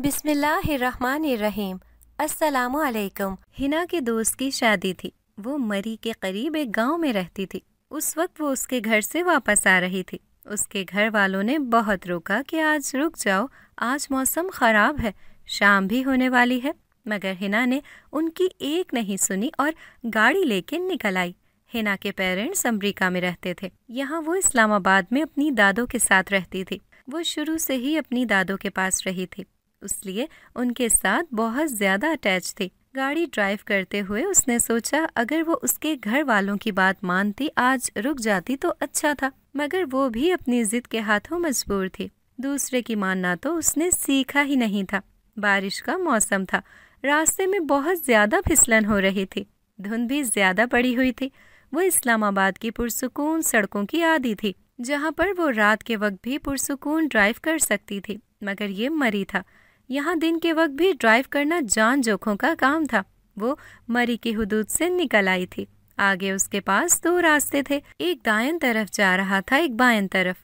बिस्मिल्लाम असलकम हिना के दोस्त की शादी थी वो मरी के करीब एक गांव में रहती थी उस वक्त वो उसके घर से वापस आ रही थी उसके घर वालों ने बहुत रोका कि आज रुक जाओ आज मौसम ख़राब है शाम भी होने वाली है मगर हिना ने उनकी एक नहीं सुनी और गाड़ी लेके निकल आई हिना के पेरेंट्स अमरीका में रहते थे यहाँ वो इस्लामाबाद में अपनी दादों के साथ रहती थी वो शुरू से ही अपनी दादों के पास रही थी उसलिए उनके साथ बहुत ज़्यादा अटैच थी गाड़ी ड्राइव करते हुए उसने सोचा अगर वो उसके घर वालों की बात मानती आज रुक जाती तो अच्छा था मगर वो भी अपनी जिद के हाथों मजबूर थी दूसरे की मानना तो उसने सीखा ही नहीं था बारिश का मौसम था रास्ते में बहुत ज़्यादा फिसलन हो रही थी धुंध भी ज़्यादा पड़ी हुई थी वो इस्लामाबाद की पुरसकून सड़कों की आदि थी जहाँ पर वो रात के वक्त भी पुरसकून ड्राइव कर सकती थी मगर ये मरी था यहाँ दिन के वक्त भी ड्राइव करना जान जोखों का काम था वो मरी की हदूद से निकल आई थी आगे उसके पास दो रास्ते थे एक दायन तरफ जा रहा था एक बायन तरफ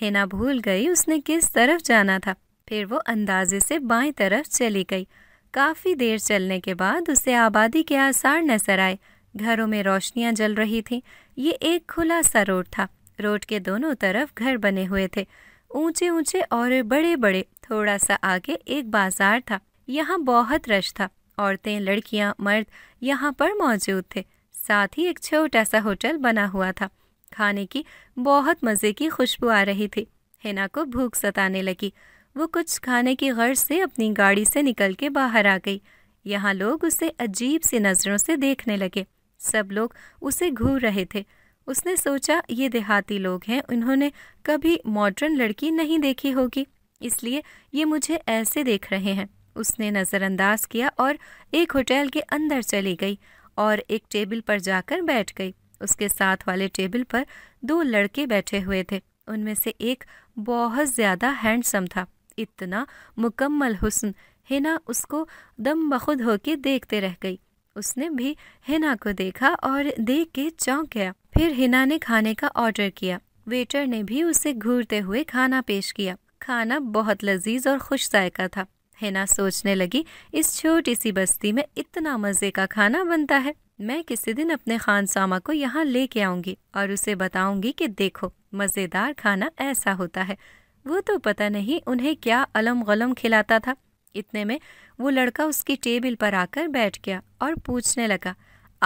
हिना भूल गई उसने किस तरफ जाना था फिर वो अंदाजे से बाएं तरफ चली गई काफ़ी देर चलने के बाद उसे आबादी के आसार नजर आए घरों में रोशनियां जल रही थीं ये एक खुला सा रोड था रोड के दोनों तरफ घर बने हुए थे ऊंचे ऊंचे और बड़े बड़े थोड़ा सा आगे एक बाजार था यहाँ बहुत रश था औरतें लड़कियाँ मर्द यहाँ पर मौजूद थे साथ ही एक छोटा सा होटल बना हुआ था खाने की बहुत मज़े की खुशबू आ रही थी हिना को भूख सताने लगी वो कुछ खाने की गर्ज से अपनी गाड़ी से निकल के बाहर आ गई यहाँ लोग उसे अजीब सी नज़रों से देखने लगे सब लोग उसे घूर रहे थे उसने सोचा ये देहाती लोग हैं उन्होंने कभी मॉडर्न लड़की नहीं देखी होगी इसलिए ये मुझे ऐसे देख रहे हैं उसने नज़रअंदाज किया और एक होटल के अंदर चली गई और एक टेबल पर जाकर बैठ गई उसके साथ वाले टेबल पर दो लड़के बैठे हुए थे उनमें से एक बहुत ज़्यादा हैंडसम था इतना मुकम्मल हुसन हिना उसको दम बखुद होके देखते रह गई उसने भी हिना को देखा और देख के चौंक गया फिर हिना ने खाने का ऑर्डर किया वेटर ने भी उसे घूरते हुए खाना पेश किया खाना बहुत लजीज और खुश जायका था हैना सोचने लगी इस छोटी सी बस्ती में इतना मज़े का खाना बनता है मैं किसी दिन अपने खान सामा को यहाँ लेके आऊंगी और उसे बताऊँगी कि देखो मज़ेदार खाना ऐसा होता है वो तो पता नहीं उन्हें क्या अलम गलम खिलाता था इतने में वो लड़का उसकी टेबल पर आकर बैठ गया और पूछने लगा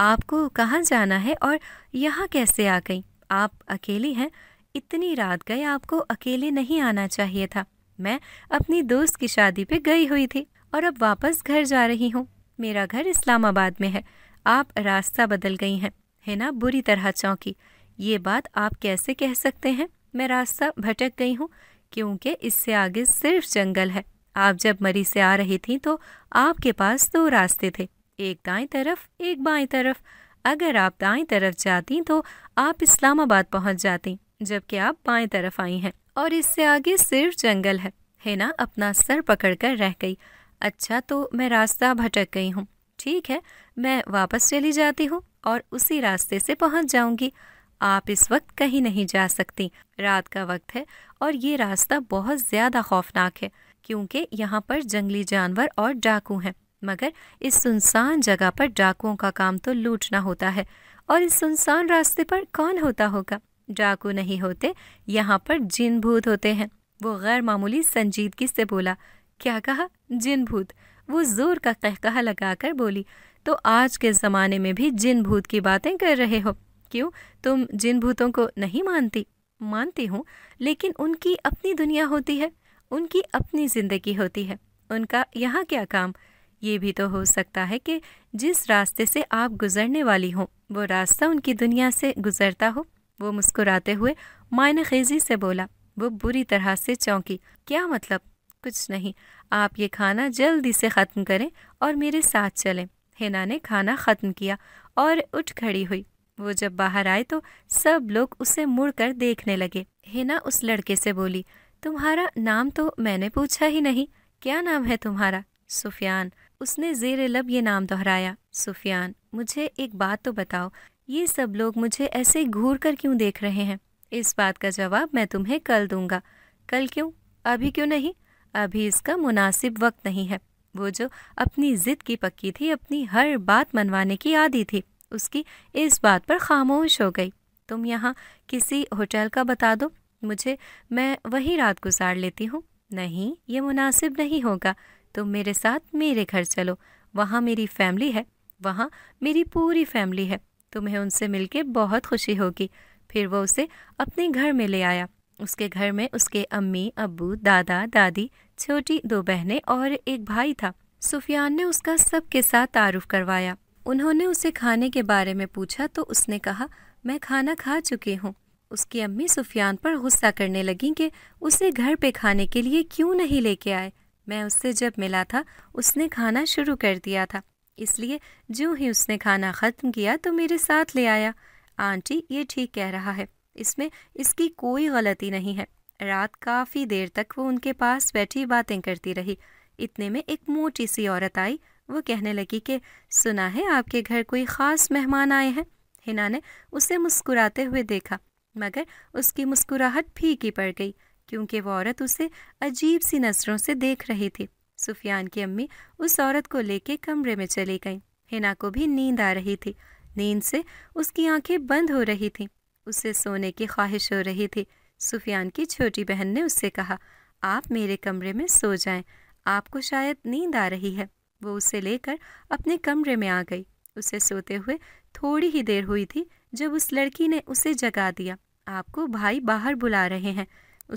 आपको कहाँ जाना है और यहाँ कैसे आ गई आप अकेली हैं इतनी रात गए आपको अकेले नहीं आना चाहिए था मैं अपनी दोस्त की शादी पे गई हुई थी और अब वापस घर जा रही हूँ मेरा घर इस्लामाबाद में है आप रास्ता बदल गई हैं है ना बुरी तरह चौंकी ये बात आप कैसे कह सकते हैं मैं रास्ता भटक गई हूँ क्योंकि इससे आगे सिर्फ जंगल है आप जब मरी से आ रही थी तो आपके पास दो रास्ते थे एक दाएं तरफ एक बाएं तरफ अगर आप दाएं तरफ जाती तो आप इस्लामाबाद पहुंच जाती जबकि आप बाएं तरफ आई हैं और इससे आगे सिर्फ जंगल है हेना अपना सर पकड़कर रह गई अच्छा तो मैं रास्ता भटक गई हूँ ठीक है मैं वापस चली जाती हूँ और उसी रास्ते से पहुँच जाऊँगी आप इस वक्त कहीं नहीं जा सकती रात का वक्त है और ये रास्ता बहुत ज़्यादा खौफनाक है क्योंकि यहाँ पर जंगली जानवर और डाकू हैं मगर इस सुनसान जगह पर डाकुओं का काम तो लूटना होता है और इस सुनसान रास्ते पर कौन होता होगा डाकू नहीं होते यहाँ पर जिन भूत होते हैं वो गैर मामूली संजीदगी से बोला क्या कहा जिन भूत वो ज़ोर का लगा लगाकर बोली तो आज के ज़माने में भी जिन भूत की बातें कर रहे हो क्यों तुम जिन भूतों को नहीं मानती मानती हूँ लेकिन उनकी अपनी दुनिया होती है उनकी अपनी ज़िंदगी होती है उनका यहाँ क्या काम ये भी तो हो सकता है कि जिस रास्ते से आप गुजरने वाली हों वो रास्ता उनकी दुनिया से गुजरता हो वो मुस्कुराते हुए मायने खेजी से बोला वो बुरी तरह से चौंकी क्या मतलब कुछ नहीं आप ये खाना जल्दी से ख़त्म करें और मेरे साथ चलें हिना ने खाना ख़त्म किया और उठ खड़ी हुई वो जब बाहर आए तो सब लोग उसे मुड़कर देखने लगे हिना उस लड़के से बोली तुम्हारा नाम तो मैंने पूछा ही नहीं क्या नाम है तुम्हारा सुफियान उसने जेर लब ये नाम दोहराया सुफियान मुझे एक बात तो बताओ ये सब लोग मुझे ऐसे घूर कर क्यों देख रहे हैं इस बात का जवाब मैं तुम्हें कल दूंगा कल क्यों अभी क्यों नहीं अभी इसका मुनासिब वक्त नहीं है वो जो अपनी ज़िद की पक्की थी अपनी हर बात मनवाने की आदि थी उसकी इस बात पर खामोश हो गई तुम यहाँ किसी होटल का बता दो मुझे मैं वही रात गुजार लेती हूँ नहीं ये मुनासिब नहीं होगा तुम मेरे साथ मेरे घर चलो वहाँ मेरी फैमिली है वहाँ मेरी पूरी फैमिली है तुम्हें उनसे मिलके बहुत खुशी होगी फिर वो उसे अपने घर में ले आया उसके घर में उसके अम्मी अबू दादा दादी छोटी दो बहनें और एक भाई था सुफियान ने उसका सबके साथ तारुफ करवाया उन्होंने उसे खाने के बारे में पूछा तो उसने कहा मैं खाना खा चुकी हूँ उसकी अम्मी सुफियान पर गुस्सा करने लगी कि उसे घर पे खाने के लिए क्यों नहीं लेके आए मैं उससे जब मिला था उसने खाना शुरू कर दिया था इसलिए जो ही उसने खाना ख़त्म किया तो मेरे साथ ले आया आंटी ये ठीक कह रहा है इसमें इसकी कोई गलती नहीं है रात काफ़ी देर तक वो उनके पास बैठी बातें करती रही इतने में एक मोटी सी औरत आई वो कहने लगी कि सुना है आपके घर कोई ख़ास मेहमान आए हैं हिना ने उसे मुस्कुराते हुए देखा मगर उसकी मुस्कुराहट फीकी पड़ गई क्योंकि वो औरत उसे अजीब सी नज़रों से देख रही थी सुफियान की अम्मी उस औरत को लेके कमरे में चली गईं हिना को भी नींद आ रही थी नींद से उसकी आंखें बंद हो रही थीं उसे सोने की ख्वाहिश हो रही थी सुफियान की छोटी बहन ने उससे कहा आप मेरे कमरे में सो जाएं आपको शायद नींद आ रही है वो उसे लेकर अपने कमरे में आ गई उसे सोते हुए थोड़ी ही देर हुई थी जब उस लड़की ने उसे जगा दिया आपको भाई बाहर बुला रहे हैं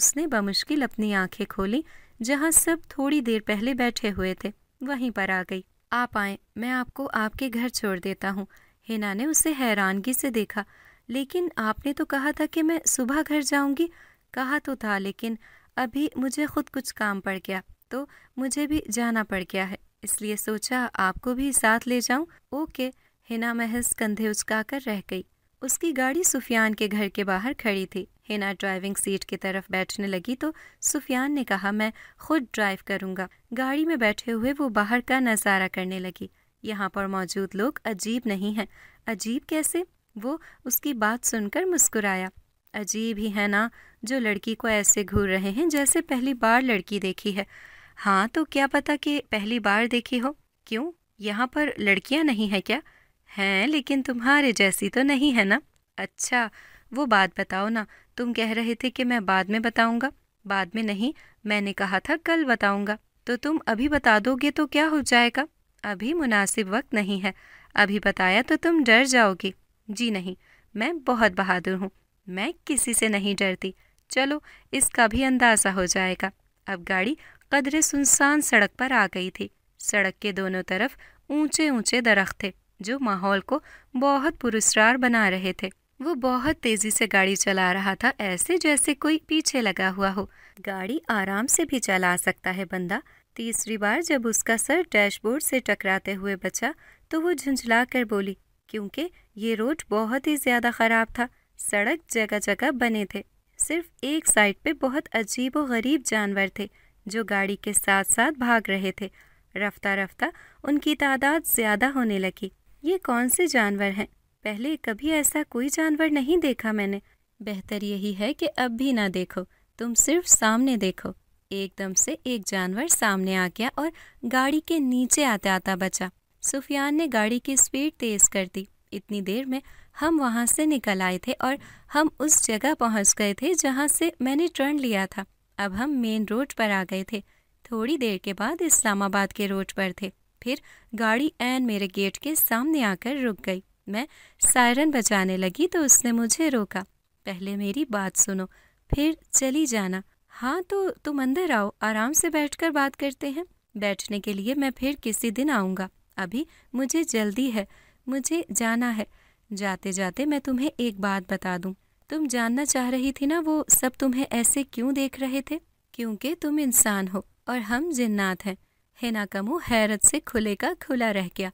उसने बमुश्किल अपनी आंखें खोली जहाँ सब थोड़ी देर पहले बैठे हुए थे वहीं पर आ गई आप आए मैं आपको आपके घर छोड़ देता हूँ हिना ने उसे हैरानगी से देखा लेकिन आपने तो कहा था कि मैं सुबह घर जाऊंगी कहा तो था लेकिन अभी मुझे खुद कुछ काम पड़ गया तो मुझे भी जाना पड़ गया है इसलिए सोचा आपको भी साथ ले जाऊं ओके हिना महज कंधे उचकाकर रह गई उसकी गाड़ी सुफियान के घर के बाहर खड़ी थी हिना ड्राइविंग सीट की तरफ बैठने लगी तो सुफियान ने कहा मैं खुद ड्राइव करूंगा गाड़ी में बैठे हुए वो बाहर का नज़ारा करने लगी यहाँ पर मौजूद लोग अजीब नहीं हैं अजीब कैसे वो उसकी बात सुनकर मुस्कुराया अजीब ही है ना जो लड़की को ऐसे घूर रहे हैं जैसे पहली बार लड़की देखी है हाँ तो क्या पता कि पहली बार देखी हो क्यों यहाँ पर लड़कियाँ नहीं है क्या हैं लेकिन तुम्हारे जैसी तो नहीं है ना अच्छा वो बात बताओ ना तुम कह रहे थे कि मैं बाद में बताऊंगा बाद में नहीं मैंने कहा था कल बताऊंगा तो तुम अभी बता दोगे तो क्या हो जाएगा अभी मुनासिब वक्त नहीं है अभी बताया तो तुम डर जाओगी जी नहीं मैं बहुत बहादुर हूँ मैं किसी से नहीं डरती चलो इसका भी अंदाज़ा हो जाएगा अब गाड़ी कदरे सुनसान सड़क पर आ गई थी सड़क के दोनों तरफ ऊंचे ऊंचे दरख्त थे जो माहौल को बहुत पुरस्कार बना रहे थे वो बहुत तेजी से गाड़ी चला रहा था ऐसे जैसे कोई पीछे लगा हुआ हो गाड़ी आराम से भी चला सकता है बंदा तीसरी बार जब उसका सर डैशबोर्ड से टकराते हुए बचा तो वो झुंझला कर बोली क्योंकि ये रोड बहुत ही ज़्यादा ख़राब था सड़क जगह जगह बने थे सिर्फ एक साइड पे बहुत अजीब व गरीब जानवर थे जो गाड़ी के साथ साथ भाग रहे थे रफ्ता रफ्ता उनकी तादाद ज़्यादा होने लगी ये कौन से जानवर हैं पहले कभी ऐसा कोई जानवर नहीं देखा मैंने बेहतर यही है कि अब भी ना देखो तुम सिर्फ सामने देखो एकदम से एक जानवर सामने आ गया और गाड़ी के नीचे आते आता बचा सुफियान ने गाड़ी की स्पीड तेज़ कर दी इतनी देर में हम वहाँ से निकल आए थे और हम उस जगह पहुँच गए थे जहाँ से मैंने टर्न लिया था अब हम मेन रोड पर आ गए थे थोड़ी देर के बाद इस्लामाबाद के रोड पर थे फिर गाड़ी एन मेरे गेट के सामने आकर रुक गई मैं सायरन बजाने लगी तो उसने मुझे रोका पहले मेरी बात सुनो फिर चली जाना हाँ तो तुम अंदर आओ आराम से बैठकर बात करते हैं बैठने के लिए मैं फिर किसी दिन आऊँगा अभी मुझे जल्दी है मुझे जाना है जाते जाते मैं तुम्हें एक बात बता दूँ तुम जानना चाह रही थी ना वो सब तुम्हें ऐसे क्यों देख रहे थे क्योंकि तुम इंसान हो और हम जिन्नात हैं हिनाकमू हैरत से खुले का खुला रह गया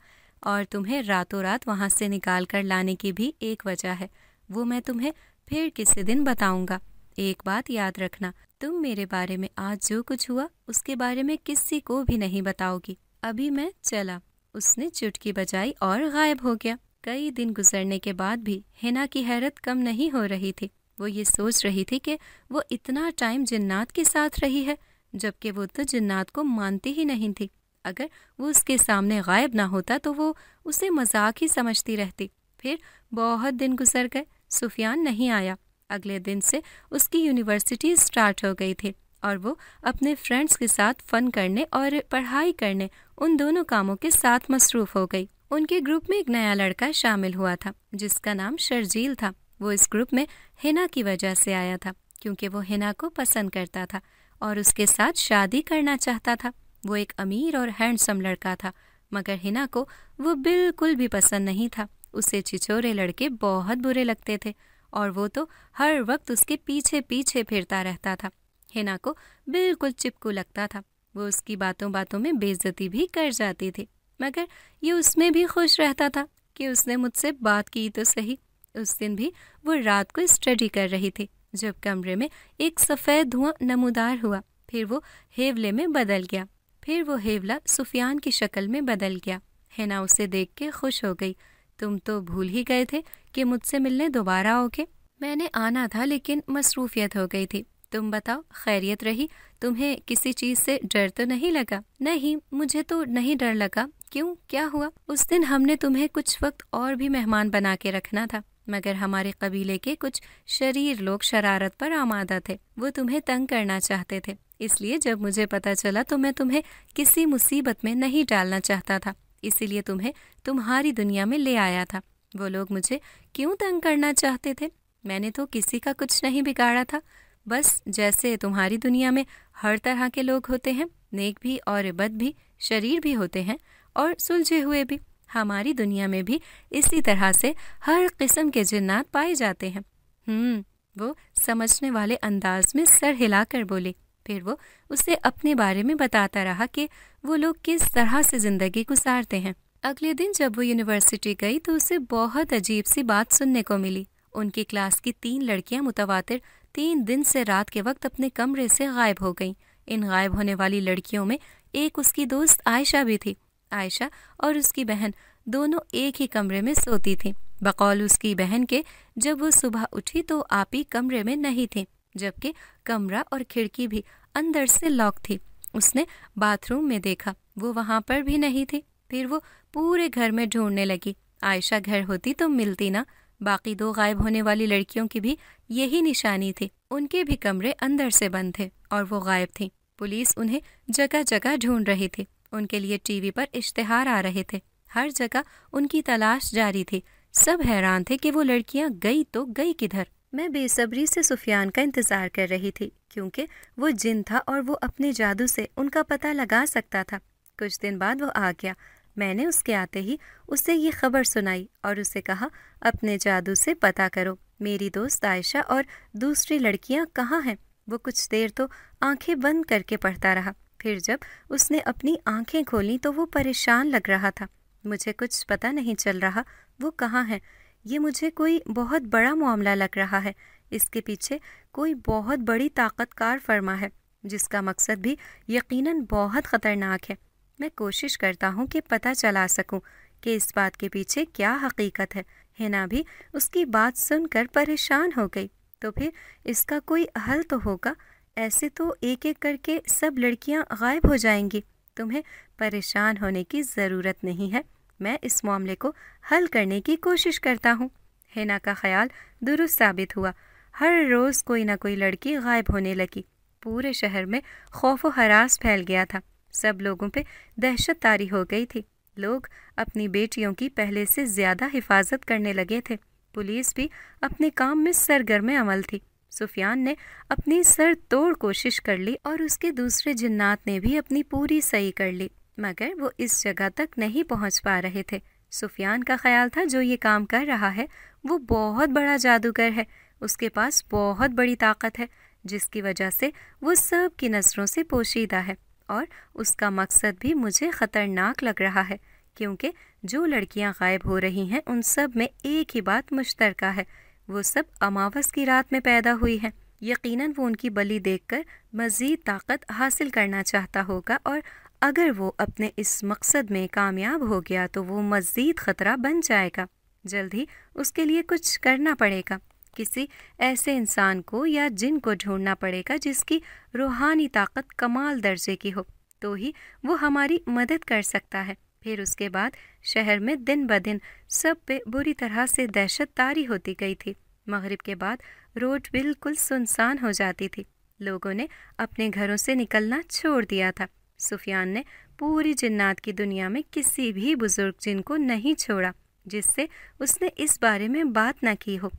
और तुम्हें रातों रात वहाँ से निकाल कर लाने की भी एक वजह है वो मैं तुम्हें फिर किसी दिन बताऊंगा एक बात याद रखना तुम मेरे बारे में आज जो कुछ हुआ उसके बारे में किसी को भी नहीं बताओगी अभी मैं चला उसने चुटकी बजाई और गायब हो गया कई दिन गुजरने के बाद भी हिना की हैरत कम नहीं हो रही थी वो ये सोच रही थी कि वो इतना टाइम जिन्नात के साथ रही है जबकि वो तो जन्नात को मानती ही नहीं थी अगर वो उसके सामने गायब ना होता तो वो उसे मजाक ही समझती रहती फिर बहुत दिन गुजर गए सुफियान नहीं आया अगले दिन से उसकी यूनिवर्सिटी स्टार्ट हो गई थी और वो अपने फ्रेंड्स के साथ फ़न करने और पढ़ाई करने उन दोनों कामों के साथ मसरूफ़ हो गई उनके ग्रुप में एक नया लड़का शामिल हुआ था जिसका नाम शर्जील था वो इस ग्रुप में हिना की वजह से आया था क्योंकि वो हिना को पसंद करता था और उसके साथ शादी करना चाहता था वो एक अमीर और हैंडसम लड़का था मगर हिना को वो बिल्कुल भी पसंद नहीं था उसे छिछोरे लड़के बहुत बुरे लगते थे और वो तो हर वक्त उसके पीछे पीछे फिरता रहता था हिना को बिल्कुल चिपकू लगता था वो उसकी बातों बातों में बेइज्जती भी कर जाती थी मगर ये उसमें भी खुश रहता था कि उसने मुझसे बात की तो सही उस दिन भी वो रात को स्टडी कर रही थी जब कमरे में एक सफ़ेद धुआं नमूदार हुआ फिर वो हेवले में बदल गया फिर वो हेवला सुफियान की शक्ल में बदल गया हैना उसे देख के खुश हो गई तुम तो भूल ही गए थे कि मुझसे मिलने दोबारा आओगे मैंने आना था लेकिन मसरूफियत हो गई थी तुम बताओ खैरियत रही तुम्हें किसी चीज़ से डर तो नहीं लगा नहीं मुझे तो नहीं डर लगा क्यों क्या हुआ उस दिन हमने तुम्हें कुछ वक्त और भी मेहमान बना के रखना था मगर हमारे कबीले के कुछ शरीर लोग शरारत पर आमादा थे वो तुम्हें तंग करना चाहते थे इसलिए जब मुझे पता चला तो मैं तुम्हें किसी मुसीबत में नहीं डालना चाहता था इसीलिए तुम्हें तुम्हारी दुनिया में ले आया था वो लोग मुझे क्यों तंग करना चाहते थे मैंने तो किसी का कुछ नहीं बिगाड़ा था बस जैसे तुम्हारी दुनिया में हर तरह के लोग होते हैं नेक भी और बद भी शरीर भी होते हैं और सुलझे हुए भी हमारी दुनिया में भी इसी तरह से हर किस्म के जिन्नात पाए जाते हैं हम्म वो समझने वाले अंदाज में सर हिलाकर बोले फिर वो उसे अपने बारे में बताता रहा कि वो लोग किस तरह से ज़िंदगी गुजारते हैं अगले दिन जब वो यूनिवर्सिटी गई तो उसे बहुत अजीब सी बात सुनने को मिली उनकी क्लास की तीन लड़कियां मुतवातिर तीन दिन से रात के वक्त अपने कमरे से गायब हो गईं इन गायब होने वाली लड़कियों में एक उसकी दोस्त आयशा भी थी आयशा और उसकी बहन दोनों एक ही कमरे में सोती थीं बकौल उसकी बहन के जब वो सुबह उठी तो आप ही कमरे में नहीं थे जबकि कमरा और खिड़की भी अंदर से लॉक थी उसने बाथरूम में देखा वो वहाँ पर भी नहीं थी फिर वो पूरे घर में ढूंढने लगी आयशा घर होती तो मिलती ना बाकी दो गायब होने वाली लड़कियों की भी यही निशानी थी उनके भी कमरे अंदर से बंद थे और वो गायब थी पुलिस उन्हें जगह जगह ढूंढ रही थी उनके लिए टीवी पर इश्तहार आ रहे थे हर जगह उनकी तलाश जारी थी सब हैरान थे कि वो लड़कियां गई तो गई किधर मैं बेसब्री से सुफियान का इंतज़ार कर रही थी क्योंकि वो जिन था और वो अपने जादू से उनका पता लगा सकता था कुछ दिन बाद वो आ गया मैंने उसके आते ही उसे ये खबर सुनाई और उसे कहा अपने जादू से पता करो मेरी दोस्त आयशा और दूसरी लड़कियां कहाँ हैं वो कुछ देर तो आंखें बंद करके पढ़ता रहा फिर जब उसने अपनी आंखें खोली तो वो परेशान लग रहा था मुझे कुछ पता नहीं चल रहा वो कहाँ है ये मुझे कोई बहुत बड़ा मामला लग रहा है इसके पीछे कोई बहुत बड़ी ताकतकार फर्मा है जिसका मकसद भी यकीनन बहुत ख़तरनाक है मैं कोशिश करता हूँ कि पता चला सकूँ कि इस बात के पीछे क्या हकीकत है हिना भी उसकी बात सुनकर परेशान हो गई तो फिर इसका कोई हल तो होगा ऐसे तो एक एक करके सब लड़कियां गायब हो जाएंगी तुम्हें परेशान होने की ज़रूरत नहीं है मैं इस मामले को हल करने की कोशिश करता हूँ हेना का ख्याल दुरुस्त साबित हुआ हर रोज़ कोई ना कोई लड़की गायब होने लगी पूरे शहर में खौफ व हरास फैल गया था सब लोगों पे दहशत तारी हो गई थी लोग अपनी बेटियों की पहले से ज़्यादा हिफाजत करने लगे थे पुलिस भी अपने काम में सरगर्म अमल थी सुफियान ने अपनी सर तोड़ कोशिश कर ली और उसके दूसरे जिन्नात ने भी अपनी पूरी सही कर ली मगर वो इस जगह तक नहीं पहुंच पा रहे थे सुफियान का ख्याल था जो ये काम कर रहा है वो बहुत बड़ा जादूगर है उसके पास बहुत बड़ी ताकत है जिसकी वजह से वो सब की नज़रों से पोशीदा है और उसका मकसद भी मुझे ख़तरनाक लग रहा है क्योंकि जो लड़कियां गायब हो रही हैं उन सब में एक ही बात मुश्तरका है वो सब अमावस की रात में पैदा हुई हैं यकीनन वो उनकी बलि देखकर मज़ीद ताकत हासिल करना चाहता होगा और अगर वो अपने इस मकसद में कामयाब हो गया तो वो मज़ीद ख़तरा बन जाएगा जल्द ही उसके लिए कुछ करना पड़ेगा किसी ऐसे इंसान को या जिन को ढूंढना पड़ेगा जिसकी रूहानी ताकत कमाल दर्जे की हो तो ही वो हमारी मदद कर सकता है फिर उसके बाद शहर में दिन ब दिन सब पे बुरी तरह से दहशत तारी होती गई थी मगरिब के बाद रोड बिल्कुल सुनसान हो जाती थी लोगों ने अपने घरों से निकलना छोड़ दिया था सुफियान ने पूरी जन्नात की दुनिया में किसी भी बुज़ुर्ग जिन को नहीं छोड़ा जिससे उसने इस बारे में बात ना की हो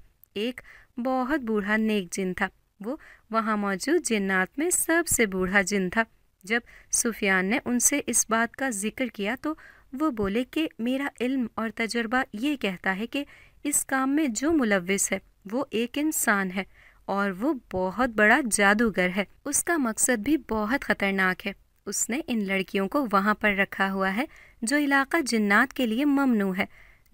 एक बहुत बूढ़ा नेक जिन था वो वहाँ मौजूद जिन्नात में सबसे बूढ़ा जिन था जब सुफियान ने उनसे इस बात का जिक्र किया तो वो बोले कि मेरा इल्म और तजर्बा ये कहता है कि इस काम में जो मुलविस है वो एक इंसान है और वो बहुत बड़ा जादूगर है उसका मकसद भी बहुत ख़तरनाक है उसने इन लड़कियों को वहाँ पर रखा हुआ है जो इलाका जन्नात के लिए ममनू है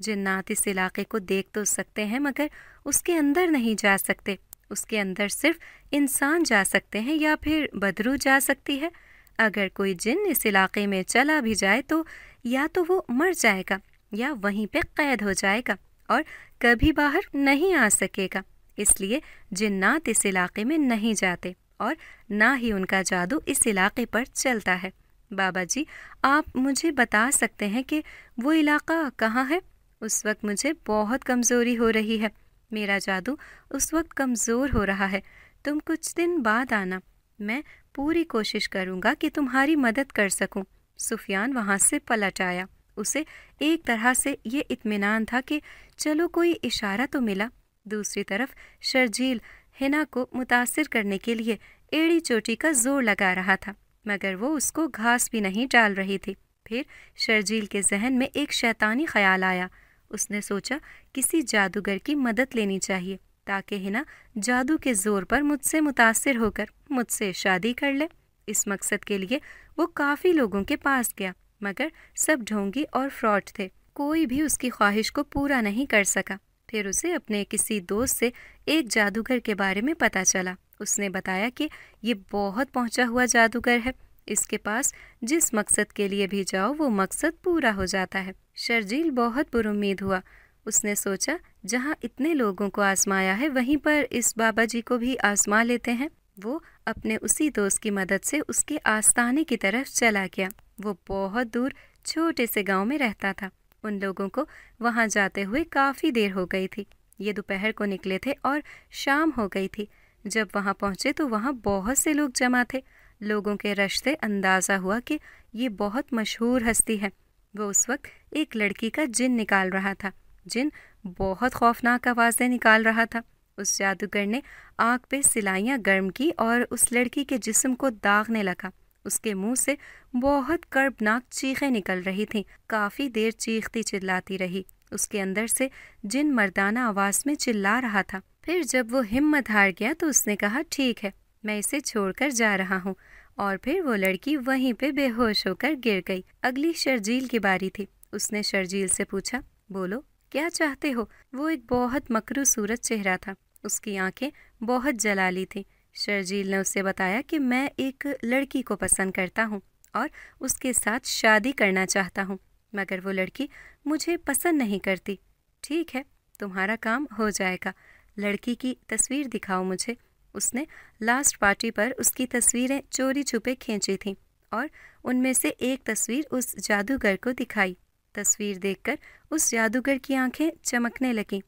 जन्नात इस इलाके को देख तो सकते हैं मगर उसके अंदर नहीं जा सकते उसके अंदर सिर्फ इंसान जा सकते हैं या फिर बदरू जा सकती है अगर कोई जिन इस इलाके में चला भी जाए तो या तो वो मर जाएगा या वहीं पे कैद हो जाएगा और कभी बाहर नहीं आ सकेगा इसलिए जिन्नात इस इलाके में नहीं जाते और ना ही उनका जादू इस इलाके पर चलता है बाबा जी आप मुझे बता सकते हैं कि वो इलाका कहाँ है उस वक्त मुझे बहुत कमज़ोरी हो रही है मेरा जादू उस वक्त कमज़ोर हो रहा है तुम कुछ दिन बाद आना मैं पूरी कोशिश करूँगा कि तुम्हारी मदद कर सकूँ सुफियान वहाँ से पलट आया उसे एक तरह से ये इतमान था कि चलो कोई इशारा तो मिला दूसरी तरफ शर्जील हिना को मुतासर करने के लिए एड़ी चोटी का जोर लगा रहा था मगर वो उसको घास भी नहीं डाल रही थी फिर शर्जील के जहन में एक शैतानी ख्याल आया उसने सोचा किसी जादूगर की मदद लेनी चाहिए ताकि हिना जादू के ज़ोर पर मुझसे मुतासर होकर मुझसे शादी कर ले इस मकसद के लिए वो काफ़ी लोगों के पास गया मगर सब ढोंगी और फ्रॉड थे कोई भी उसकी ख्वाहिश को पूरा नहीं कर सका फिर उसे अपने किसी दोस्त से एक जादूगर के बारे में पता चला उसने बताया कि ये बहुत पहुंचा हुआ जादूगर है इसके पास जिस मकसद के लिए भी जाओ वो मकसद पूरा हो जाता है शर्जील बहुत बुरुम्मीद हुआ उसने सोचा जहाँ इतने लोगों को आजमाया है वहीं पर इस बाबा जी को भी आजमा लेते हैं वो अपने उसी दोस्त की मदद से उसके आस्थाने की तरफ चला गया वो बहुत दूर छोटे से गांव में रहता था उन लोगों को वहाँ जाते हुए काफ़ी देर हो गई थी ये दोपहर को निकले थे और शाम हो गई थी जब वहाँ पहुँचे तो वहाँ बहुत से लोग जमा थे लोगों के रश से अंदाज़ा हुआ कि ये बहुत मशहूर हस्ती है वो उस वक्त एक लड़की का जिन निकाल रहा था जिन बहुत खौफनाक आवाज़ें निकाल रहा था उस जादूगर ने आग पे सिलाइयाँ गर्म की और उस लड़की के जिस्म को दागने लगा उसके मुंह से बहुत कर्बनाक चीखें निकल रही थीं काफ़ी देर चीखती चिल्लाती रही उसके अंदर से जिन मर्दाना आवाज़ में चिल्ला रहा था फिर जब वो हिम्मत हार गया तो उसने कहा ठीक है मैं इसे छोड़कर जा रहा हूँ और फिर वो लड़की वहीं पे बेहोश होकर गिर गई अगली शर्जील की बारी थी उसने शर्जील से पूछा बोलो क्या चाहते हो वो एक बहुत मकरू सूरत चेहरा था उसकी आंखें बहुत जलाली थी शर्जील ने उसे बताया कि मैं एक लड़की को पसंद करता हूँ और उसके साथ शादी करना चाहता हूँ मगर वो लड़की मुझे पसंद नहीं करती ठीक है तुम्हारा काम हो जाएगा लड़की की तस्वीर दिखाओ मुझे उसने लास्ट पार्टी पर उसकी तस्वीरें चोरी छुपे खींची थीं और उनमें से एक तस्वीर उस जादूगर को दिखाई तस्वीर देखकर उस जादूगर की आंखें चमकने लगीं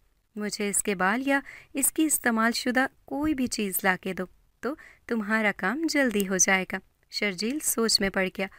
मुझे इसके बाल या इसकी इस्तेमालशुदा कोई भी चीज़ ला के दो तो तुम्हारा काम जल्दी हो जाएगा शर्जील सोच में पड़ गया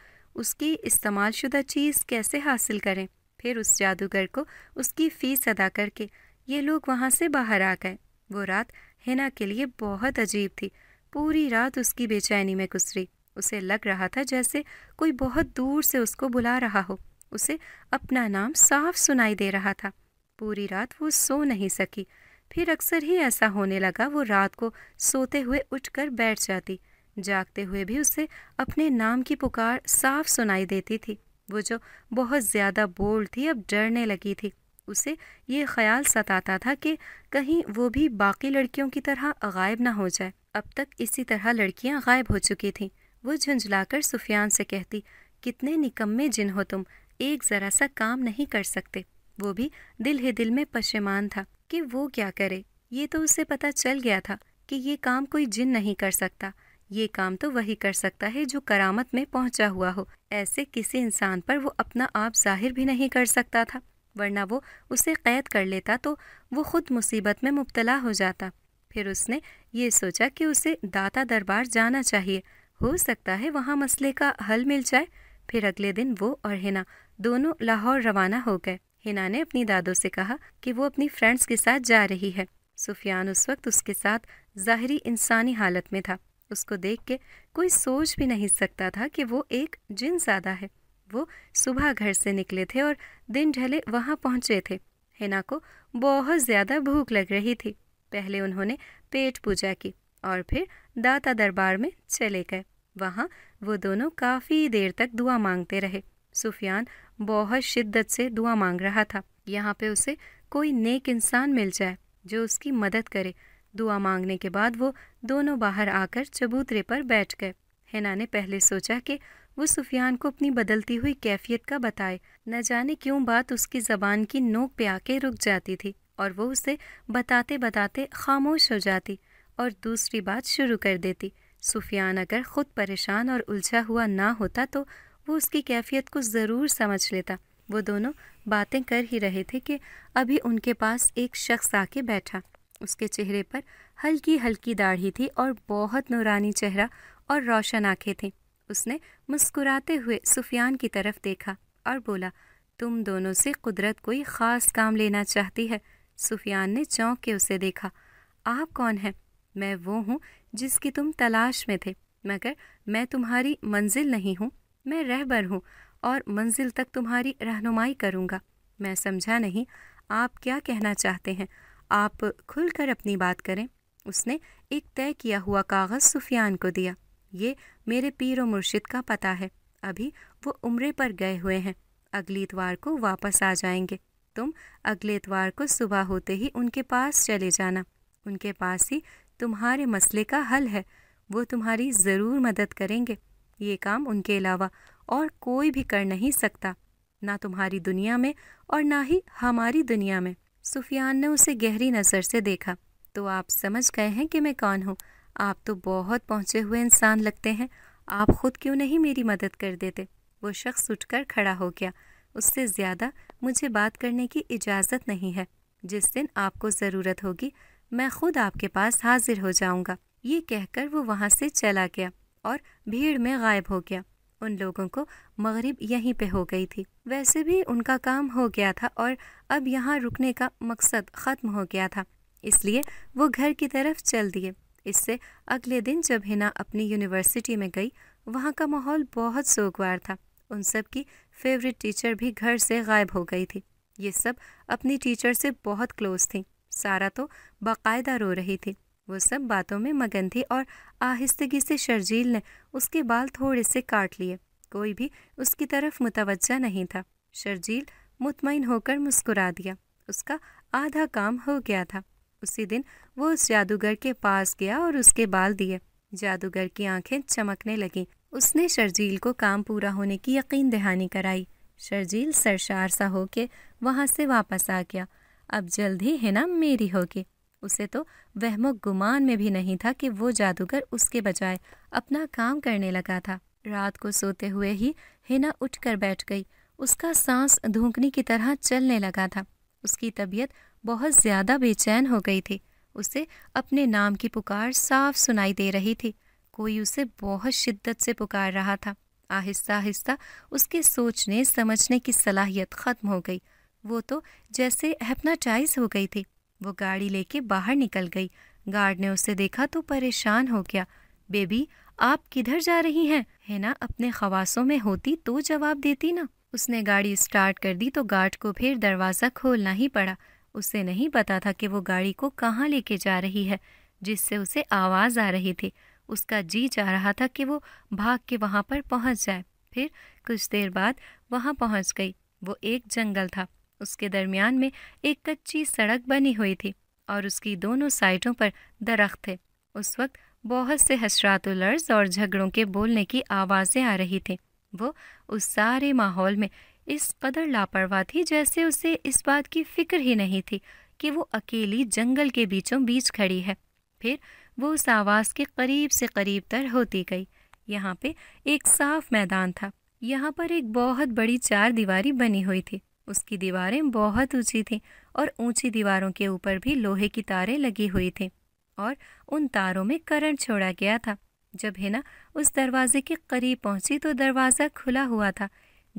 उसकी इस्तेमालशुदा चीज़ कैसे हासिल करें फिर उस जादूगर को उसकी फ़ीस अदा करके ये लोग वहाँ से बाहर आ गए वो रात हिना के लिए बहुत अजीब थी पूरी रात उसकी बेचैनी में गुजरी उसे लग रहा था जैसे कोई बहुत दूर से उसको बुला रहा हो उसे अपना नाम साफ सुनाई दे रहा था पूरी रात वो सो नहीं सकी फिर अक्सर ही ऐसा होने लगा वो रात को सोते हुए उठकर बैठ जाती जागते हुए भी उसे अपने नाम की पुकार साफ सुनाई देती थी वो जो बहुत ज़्यादा बोल्ड थी अब डरने लगी थी उसे ये ख्याल सताता था कि कहीं वो भी बाकी लड़कियों की तरह गायब ना हो जाए अब तक इसी तरह लड़कियां गायब हो चुकी थीं वो झुंझलाकर सुफियान से कहती कितने निकम्मे जिन हो तुम एक ज़रा सा काम नहीं कर सकते वो भी दिल ही दिल में पशेमान था कि वो क्या करे ये तो उसे पता चल गया था कि ये काम कोई जिन नहीं कर सकता ये काम तो वही कर सकता है जो करामत में पहुंचा हुआ हो ऐसे किसी इंसान पर वो अपना आप जाहिर भी नहीं कर सकता था वरना वो उसे कैद कर लेता तो वो खुद मुसीबत में मुबतला हो जाता फिर उसने ये सोचा कि उसे दाता दरबार जाना चाहिए हो सकता है वहाँ मसले का हल मिल जाए फिर अगले दिन वो और हिना दोनों लाहौर रवाना हो गए हिना ने अपनी दादो से कहा कि वो अपनी फ्रेंड्स के साथ जा रही है सुफियान उस वक्त उसके साथ ज़ाहरी इंसानी हालत में था उसको देख के कोई सोच भी नहीं सकता था कि वो एक जिन ज़्यादा है वो सुबह घर से निकले थे और दिन ढले वहाँ पहुँचे थे हिना को बहुत ज़्यादा भूख लग रही थी पहले उन्होंने पेट पूजा की और फिर दाता दरबार में चले गए वहाँ वो दोनों काफ़ी देर तक दुआ मांगते रहे सुफियान बहुत शिद्दत से दुआ मांग रहा था यहाँ पे उसे कोई नेक इंसान मिल जाए जो उसकी मदद करे दुआ मांगने के बाद वो दोनों बाहर आकर चबूतरे पर बैठ गए हिना ने पहले सोचा कि वो सुफियान को अपनी बदलती हुई कैफियत का बताए न जाने क्यों बात उसकी ज़बान की नोक पे आके रुक जाती थी और वो उसे बताते बताते खामोश हो जाती और दूसरी बात शुरू कर देती सुफियान अगर ख़ुद परेशान और उलझा हुआ ना होता तो वो उसकी कैफियत को ज़रूर समझ लेता वो दोनों बातें कर ही रहे थे कि अभी उनके पास एक शख्स आके बैठा उसके चेहरे पर हल्की हल्की दाढ़ी थी और बहुत नूरानी चेहरा और रोशन आंखें थीं उसने मुस्कुराते हुए सुफियान की तरफ देखा और बोला तुम दोनों से कुदरत कोई ख़ास काम लेना चाहती है सुफियान ने चौंक के उसे देखा आप कौन हैं मैं वो हूँ जिसकी तुम तलाश में थे मगर मैं तुम्हारी मंजिल नहीं हूँ मैं रहबर हूँ और मंजिल तक तुम्हारी रहनुमाई करूँगा मैं समझा नहीं आप क्या कहना चाहते हैं आप खुलकर अपनी बात करें उसने एक तय किया हुआ कागज़ सुफियान को दिया ये मेरे पीर व मुर्शिद का पता है अभी वो उम्रे पर गए हुए हैं अगली इतवार को वापस आ जाएंगे तुम अगले इतवार को सुबह होते ही उनके पास चले जाना उनके पास ही तुम्हारे मसले का हल है वो तुम्हारी ज़रूर मदद करेंगे ये काम उनके अलावा और कोई भी कर नहीं सकता ना तुम्हारी दुनिया में और ना ही हमारी दुनिया में सुफियान ने उसे गहरी नज़र से देखा तो आप समझ गए हैं कि मैं कौन हूँ आप तो बहुत पहुँचे हुए इंसान लगते हैं आप खुद क्यों नहीं मेरी मदद कर देते वो शख्स उठकर खड़ा हो गया उससे ज़्यादा मुझे बात करने की इजाज़त नहीं है जिस दिन आपको ज़रूरत होगी मैं खुद आपके पास हाजिर हो जाऊँगा ये कहकर वो वहाँ से चला गया और भीड़ में गायब हो गया उन लोगों को मगरिब यहीं पे हो गई थी वैसे भी उनका काम हो गया था और अब यहाँ रुकने का मकसद ख़त्म हो गया था इसलिए वो घर की तरफ चल दिए इससे अगले दिन जब हिना अपनी यूनिवर्सिटी में गई वहाँ का माहौल बहुत सोगवार था उन सब की फेवरेट टीचर भी घर से गायब हो गई थी ये सब अपनी टीचर से बहुत क्लोज थी सारा तो बाकायदा रो रही थी वो सब बातों में मगन थी और आहिस्तगी से शर्जील ने उसके बाल थोड़े से काट लिए कोई भी उसकी तरफ मुतवजा नहीं था शर्जील मुतमिन होकर मुस्कुरा दिया उसका आधा काम हो गया था उसी दिन वो उस जादूगर के पास गया और उसके बाल दिए जादूगर की आंखें चमकने लगीं उसने शर्जील को काम पूरा होने की यकीन दहानी कराई शर्जील सरशार सा होके वहाँ से वापस आ गया अब जल्द ही है ना मेरी होगी उसे तो वहमो गुमान में भी नहीं था कि वो जादूगर उसके बजाय अपना काम करने लगा था रात को सोते हुए ही हिना उठकर बैठ गई उसका सांस धूकनी की तरह चलने लगा था उसकी तबीयत बहुत ज़्यादा बेचैन हो गई थी उसे अपने नाम की पुकार साफ सुनाई दे रही थी कोई उसे बहुत शिद्दत से पुकार रहा था आहिस्ता आहिस्ता उसके सोचने समझने की सलाहियत ख़त्म हो गई वो तो जैसे हेपनाटाइज हो गई थी वो गाड़ी लेके बाहर निकल गई गार्ड ने उसे देखा तो परेशान हो गया बेबी आप किधर जा रही हैं है ना अपने खवासों में होती तो जवाब देती ना उसने गाड़ी स्टार्ट कर दी तो गार्ड को फिर दरवाज़ा खोलना ही पड़ा उसे नहीं पता था कि वो गाड़ी को कहाँ लेके जा रही है जिससे उसे आवाज़ आ रही थी उसका जी जा रहा था कि वो भाग के वहाँ पर पहुँच जाए फिर कुछ देर बाद वहाँ पहुँच गई वो एक जंगल था उसके दरमियान में एक कच्ची सड़क बनी हुई थी और उसकी दोनों साइडों पर दरख्त थे उस वक्त बहुत से हसरातुलर्ज और झगड़ों के बोलने की आवाज़ें आ रही थीं वो उस सारे माहौल में इस कदर लापरवाह थी जैसे उसे इस बात की फिक्र ही नहीं थी कि वो अकेली जंगल के बीचों बीच खड़ी है फिर वो उस आवाज़ के करीब से करीब तर होती गई यहाँ पे एक साफ मैदान था यहाँ पर एक बहुत बड़ी चार दीवारी बनी हुई थी उसकी दीवारें बहुत ऊंची थीं और ऊंची दीवारों के ऊपर भी लोहे की तारें लगी हुई थीं और उन तारों में करंट छोड़ा गया था जब हिना उस दरवाजे के करीब पहुंची तो दरवाज़ा खुला हुआ था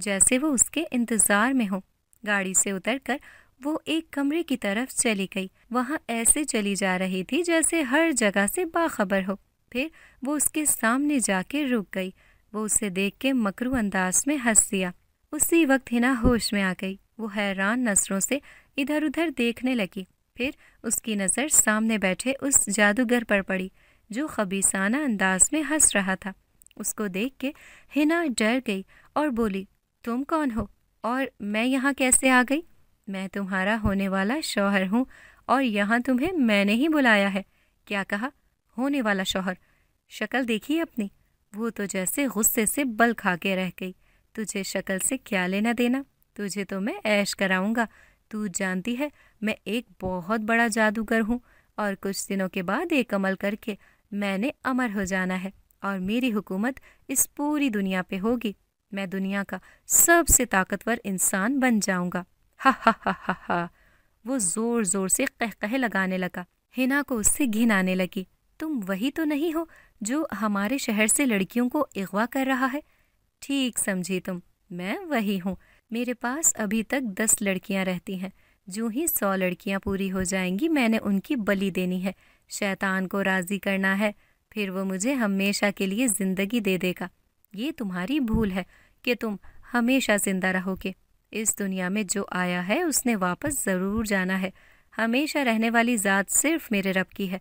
जैसे वो उसके इंतज़ार में हो गाड़ी से उतरकर वो एक कमरे की तरफ चली गई वहाँ ऐसे चली जा रही थी जैसे हर जगह से बाखबर हो फिर वो उसके सामने जाके रुक गई वो उसे देख के मकरू अंदाज में हंस दिया उसी वक्त हिना होश में आ गई वो हैरान नज़रों से इधर उधर देखने लगी फिर उसकी नज़र सामने बैठे उस जादूगर पर पड़ी जो खबीसाना अंदाज में हंस रहा था उसको देख के हिना डर गई और बोली तुम कौन हो और मैं यहाँ कैसे आ गई मैं तुम्हारा होने वाला शौहर हूँ और यहाँ तुम्हें मैंने ही बुलाया है क्या कहा होने वाला शौहर शक्ल देखी अपनी वो तो जैसे गुस्से से बल खा के रह गई तुझे शक्ल से क्या लेना देना तुझे तो मैं ऐश कराऊंगा तू जानती है मैं एक बहुत बड़ा जादूगर हूँ और कुछ दिनों के बाद एक अमल करके मैंने अमर हो जाना है और मेरी हुकूमत इस पूरी दुनिया पे होगी मैं दुनिया का सबसे ताकतवर इंसान बन जाऊंगा हा हा हा हा हा वो ज़ोर ज़ोर से कह कह लगाने लगा हिना को उससे घिन आने लगी तुम वही तो नहीं हो जो हमारे शहर से लड़कियों को अगवा कर रहा है ठीक समझी तुम मैं वही हूँ मेरे पास अभी तक दस लड़कियां रहती हैं जो ही सौ लड़कियां पूरी हो जाएंगी मैंने उनकी बलि देनी है शैतान को राज़ी करना है फिर वो मुझे हमेशा के लिए ज़िंदगी दे देगा ये तुम्हारी भूल है कि तुम हमेशा ज़िंदा रहोगे इस दुनिया में जो आया है उसने वापस ज़रूर जाना है हमेशा रहने वाली ज़ात सिर्फ मेरे रब की है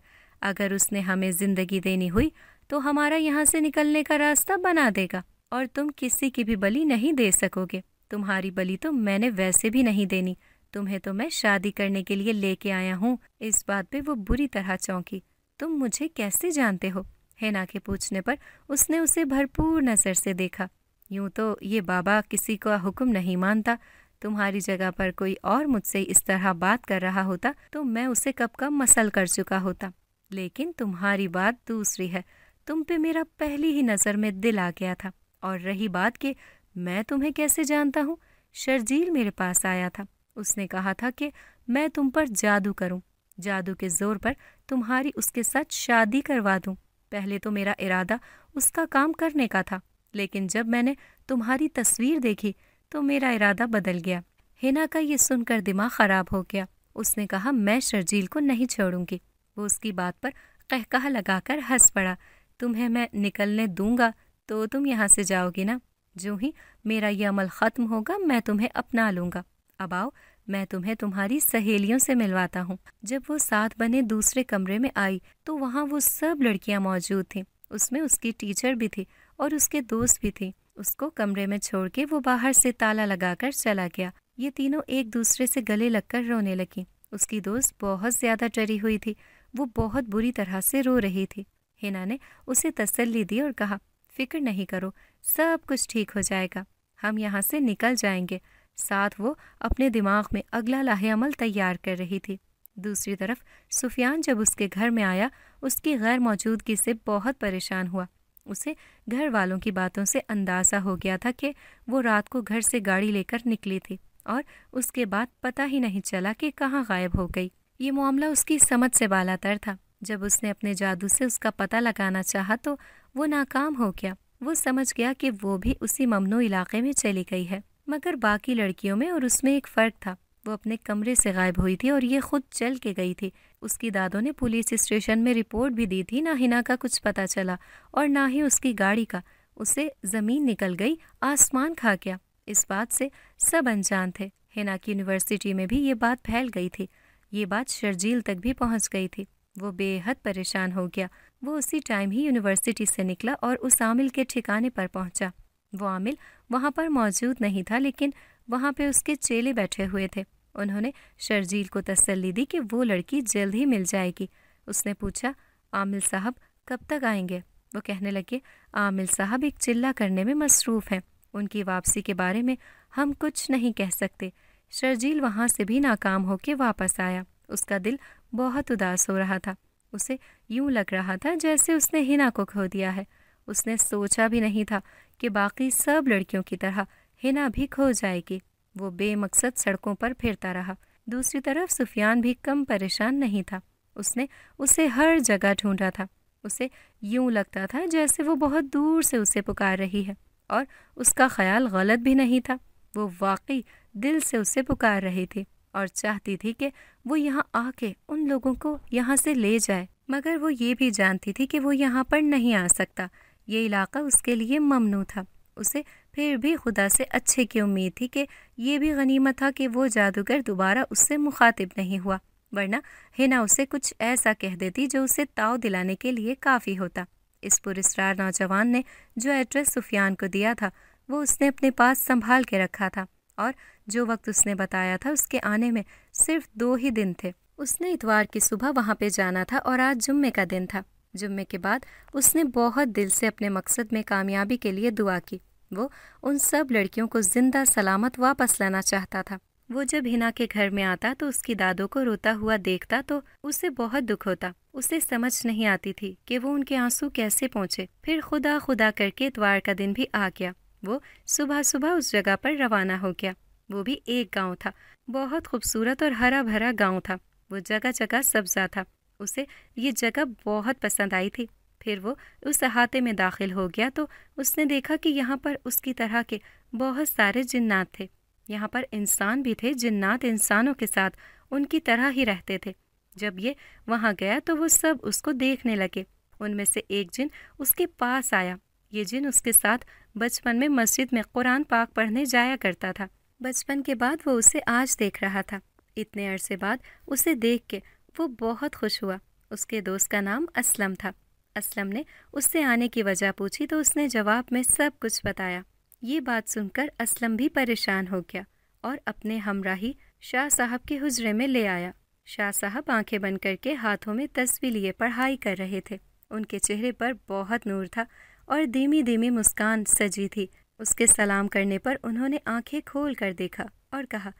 अगर उसने हमें ज़िंदगी देनी हुई तो हमारा यहाँ से निकलने का रास्ता बना देगा और तुम किसी की भी बलि नहीं दे सकोगे तुम्हारी बलि तो मैंने वैसे भी नहीं देनी तुम्हें तो मैं शादी करने के लिए लेके आया हूँ इस बात पे वो बुरी तरह चौंकी तुम मुझे कैसे जानते हो हेना के पूछने पर उसने उसे भरपूर नज़र से देखा यूं तो ये बाबा किसी का हुक्म नहीं मानता तुम्हारी जगह पर कोई और मुझसे इस तरह बात कर रहा होता तो मैं उसे कब का मसल कर चुका होता लेकिन तुम्हारी बात दूसरी है तुम पे मेरा पहली ही नज़र में दिल आ गया था और रही बात के मैं तुम्हें कैसे जानता हूँ शर्जील मेरे पास आया था उसने कहा था कि मैं तुम पर जादू करूँ जादू के ज़ोर पर तुम्हारी उसके साथ शादी करवा दूँ पहले तो मेरा इरादा उसका काम करने का था लेकिन जब मैंने तुम्हारी तस्वीर देखी तो मेरा इरादा बदल गया हिना का ये सुनकर दिमाग ख़राब हो गया उसने कहा मैं शर्जील को नहीं छोड़ूंगी वो उसकी बात पर कहकहा लगाकर हंस पड़ा तुम्हें मैं निकलने दूंगा तो तुम यहाँ से जाओगी ना जो ही मेरा ये अमल ख़त्म होगा मैं तुम्हें अपना लूंगा अब आओ मैं तुम्हें तुम्हारी सहेलियों से मिलवाता हूँ जब वो साथ बने दूसरे कमरे में आई तो वहाँ वो सब लड़कियाँ मौजूद थी उसमें उसकी टीचर भी थी और उसके दोस्त भी थे उसको कमरे में छोड़ के वो बाहर से ताला लगाकर चला गया ये तीनों एक दूसरे से गले लगकर रोने लगी उसकी दोस्त बहुत ज़्यादा डरी हुई थी वो बहुत बुरी तरह से रो रही थी हिना ने उसे तसल्ली दी और कहा फिक्र नहीं करो सब कुछ ठीक हो जाएगा हम यहाँ से निकल जाएंगे साथ वो अपने दिमाग में अगला लाहे अमल तैयार कर रही थी दूसरी तरफ सुफियान जब उसके घर में आया उसकी गैर मौजूदगी से बहुत परेशान हुआ उसे घर वालों की बातों से अंदाज़ा हो गया था कि वो रात को घर से गाड़ी लेकर निकली थी और उसके बाद पता ही नहीं चला कि कहाँ गायब हो गई ये मामला उसकी समझ से बालातर था जब उसने अपने जादू से उसका पता लगाना चाहा तो वो नाकाम हो गया वो समझ गया कि वो भी उसी ममनो इलाके में चली गई है मगर बाकी लड़कियों में और उसमें एक फ़र्क था वो अपने कमरे से गायब हुई थी और ये खुद चल के गई थी उसकी दादों ने पुलिस स्टेशन में रिपोर्ट भी दी थी ना हिना का कुछ पता चला और ना ही उसकी गाड़ी का उसे ज़मीन निकल गई आसमान खा गया इस बात से सब अनजान थे हिना की यूनिवर्सिटी में भी ये बात फैल गई थी ये बात शर्जील तक भी पहुंच गई थी वो बेहद परेशान हो गया वो उसी टाइम ही यूनिवर्सिटी से निकला और उस आमिल के ठिकाने पर पहुंचा वो आमिल वहाँ पर मौजूद नहीं था लेकिन वहाँ पे उसके चेले बैठे हुए थे उन्होंने शर्जील को तसल्ली दी कि वो लड़की जल्द ही मिल जाएगी उसने पूछा आमिल साहब कब तक आएंगे वो कहने लगे आमिल साहब एक चिल्ला करने में मसरूफ़ हैं उनकी वापसी के बारे में हम कुछ नहीं कह सकते शर्जील वहाँ से भी नाकाम होकर वापस आया उसका दिल बहुत उदास हो रहा था उसे यूं लग रहा था जैसे उसने हिना को खो दिया है उसने सोचा भी नहीं था कि बाकी सब लड़कियों की तरह हिना भी खो जाएगी वो बेमकसद सड़कों पर फिरता रहा दूसरी तरफ सुफियान भी कम परेशान नहीं था उसने उसे हर जगह ढूंढा था उसे यूं लगता था जैसे वो बहुत दूर से उसे पुकार रही है और उसका ख्याल गलत भी नहीं था वो वाकई दिल से उसे पुकार रही थी और चाहती थी कि वो यहाँ आके उन लोगों को यहाँ से ले जाए मगर वो ये भी जानती थी कि वो यहाँ पर नहीं आ सकता ये इलाका उसके लिए ममनू था उसे फिर भी खुदा से अच्छे की उम्मीद थी कि ये भी गनीमत था कि वो जादूगर दोबारा उससे मुखातिब नहीं हुआ वरना हिना उसे कुछ ऐसा कह देती जो उसे ताव दिलाने के लिए काफ़ी होता इस पुरस्कार नौजवान ने जो एड्रेस सुफियान को दिया था वो उसने अपने पास संभाल के रखा था और जो वक्त उसने बताया था उसके आने में सिर्फ दो ही दिन थे उसने इतवार की सुबह वहाँ पे जाना था और आज जुम्मे का दिन था जुम्मे के बाद उसने बहुत दिल से अपने मकसद में कामयाबी के लिए दुआ की वो उन सब लड़कियों को जिंदा सलामत वापस लाना चाहता था वो जब हिना के घर में आता तो उसकी दादों को रोता हुआ देखता तो उसे बहुत दुख होता उसे समझ नहीं आती थी कि वो उनके आंसू कैसे पहुँचे फिर खुदा खुदा करके इतवार का दिन भी आ गया वो सुबह सुबह उस जगह पर रवाना हो गया वो भी एक गांव था बहुत खूबसूरत और हरा भरा गांव था वो जगह जगह सब्जा था उसे ये जगह बहुत पसंद आई थी फिर वो उस अहाते में दाखिल हो गया तो उसने देखा कि यहाँ पर उसकी तरह के बहुत सारे जिन्नात थे यहाँ पर इंसान भी थे जिन्नात इंसानों के साथ उनकी तरह ही रहते थे जब ये वहाँ गया तो वो सब उसको देखने लगे उनमें से एक जिन उसके पास आया ये जिन उसके साथ बचपन में मस्जिद में कुरान पाक पढ़ने जाया करता था बचपन के बाद वो उसे आज देख रहा था इतने अरसे बाद उसे देख के वो बहुत खुश हुआ उसके दोस्त का नाम असलम था असलम ने उससे आने की वजह पूछी तो उसने जवाब में सब कुछ बताया ये बात सुनकर असलम भी परेशान हो गया और अपने हमराही शाह साहब के हुजरे में ले आया शाह साहब आंखें बंद करके हाथों में तस्वीर लिए पढ़ाई कर रहे थे उनके चेहरे पर बहुत नूर था और धीमी धीमी मुस्कान सजी थी उसके सलाम करने पर उन्होंने आंखें खोल कर देखा और कहा